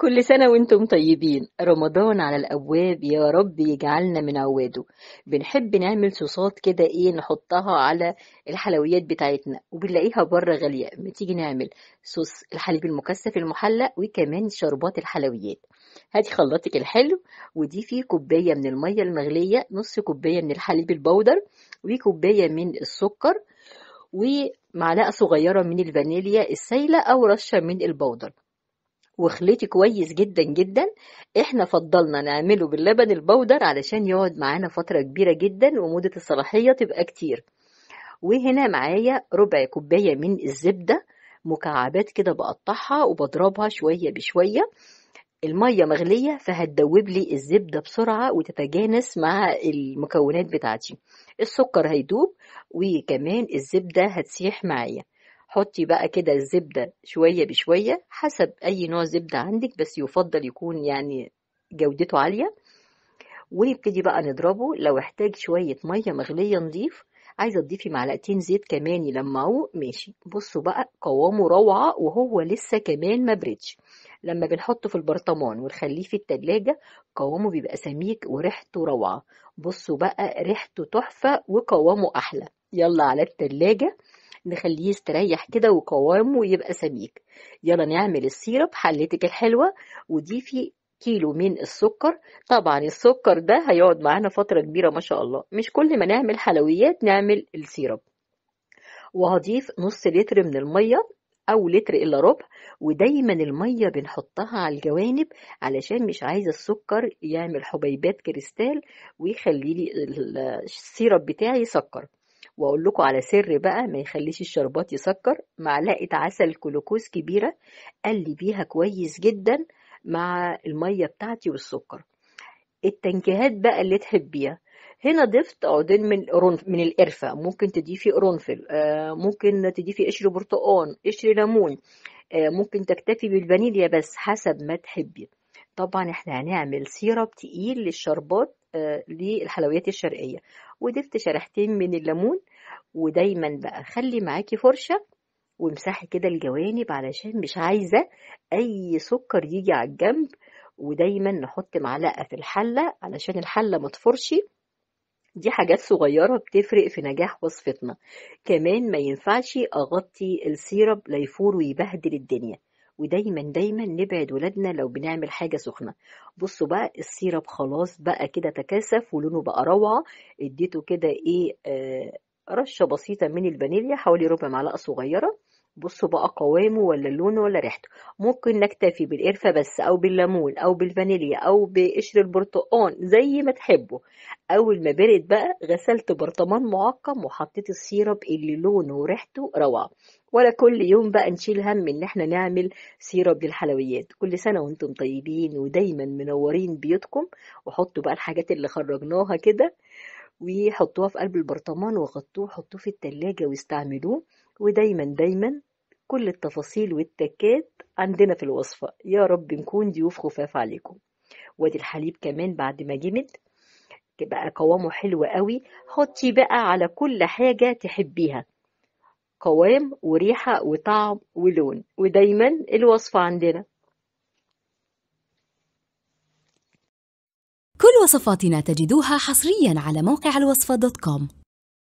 كل سنة وانتم طيبين رمضان على الأبواب يا رب يجعلنا من عواده بنحب نعمل صوصات كده ايه نحطها على الحلويات بتاعتنا وبنلاقيها بره غالية ما تيجي نعمل صوص الحليب المكثف المحلق وكمان شربات الحلويات هاتي خلاطك الحلو ودي فيه كوباية من المية المغلية نص كوباية من الحليب البودر وكوباية من السكر ومعلقة صغيرة من الفانيليا السايلة أو رشة من البودر واخلطي كويس جدا جدا احنا فضلنا نعمله باللبن البودر علشان يقعد معانا فترة كبيرة جدا ومدة الصلاحية تبقى كتير وهنا معايا ربع كوباية من الزبدة مكعبات كده بقطعها وبضربها شوية بشوية المية مغلية فهتدوب لي الزبدة بسرعة وتتجانس مع المكونات بتاعتي السكر هيدوب وكمان الزبدة هتسيح معايا حطي بقى كده الزبدة شوية بشوية حسب أي نوع زبدة عندك بس يفضل يكون يعني جودته عالية ونبتدي بقى نضربه لو احتاج شوية مية مغلية نضيف عايزة تضيفي معلقتين زيت كمان يلمعوه ماشي بصوا بقى قوامه روعة وهو لسه كمان ما بردش لما بنحطه في البرطمان ونخليه في التلاجة قوامه بيبقى سميك وريحته روعة بصوا بقى ريحته تحفة وقوامه أحلى يلا على التلاجة نخليه يستريح كده وقوامه يبقى سميك يلا نعمل السيرب حلتك الحلوة وضيفي كيلو من السكر طبعا السكر ده هيقعد معانا فترة كبيرة ما شاء الله مش كل ما نعمل حلويات نعمل السيرب وهضيف نص لتر من المية أو لتر إلا ربع ودايما المية بنحطها على الجوانب علشان مش عايزة السكر يعمل حبيبات كريستال ويخلي لي السيرب بتاعي يسكر واقول لكم على سر بقى ما يخليش الشربات يسكر معلقه عسل كلوكوز كبيره قلي بيها كويس جدا مع الميه بتاعتي والسكر التنكيهات بقى اللي تحبيها هنا ضفت عودين من من القرفه ممكن تضيفي قرنفل آه، ممكن تضيفي قشر برتقان قشر ليمون آه، ممكن تكتفي بالفانيليا بس حسب ما تحبي طبعا احنا هنعمل سيرب تقيل للشربات آه، للحلويات الشرقية وضفت شريحتين من الليمون ودايما بقى خلي معاكي فرشة وامسحي كده الجوانب علشان مش عايزة أي سكر يجي على الجنب ودايما نحط معلقة في الحلة علشان الحلة متفرشي دي حاجات صغيرة بتفرق في نجاح وصفتنا كمان ما ينفعش أغطي السيرب لا يفور ويبهدل الدنيا ودايما دايما نبعد ولادنا لو بنعمل حاجة سخنة بصوا بقى السيرب خلاص بقى كده تكاثف ولونه بقى روعة اديته كده ايه آه رشة بسيطة من الفانيليا حوالي ربع معلقة صغيرة بصوا بقى قوامه ولا لونه ولا ريحته ممكن نكتفي بالقرفة بس أو بالليمون أو بالفانيليا أو بقشر البرتقان زي ما تحبوا أول ما برد بقى غسلت برطمان معقم وحطيت السيرب اللي لونه وريحته روعة ولا كل يوم بقى نشيل هم إن احنا نعمل سيرب للحلويات كل سنة وانتم طيبين ودايما منورين بيوتكم وحطوا بقى الحاجات اللي خرجناها كده وحطوها في قلب البرطمان وغطوه حطوه في التلاجة واستعملوه ودايما دايما كل التفاصيل والتكات عندنا في الوصفة يا رب نكون ضيوف خفاف عليكم وادي الحليب كمان بعد ما جمد بقى قوامه حلو قوي حطي بقى على كل حاجة تحبيها قوام وريحة وطعم ولون ودايما الوصفة عندنا كل وصفاتنا تجدوها حصريا على موقع الوصفة دوت كوم